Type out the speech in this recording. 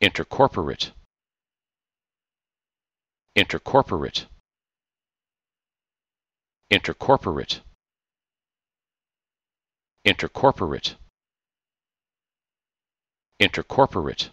intercorporate intercorporate intercorporate intercorporate intercorporate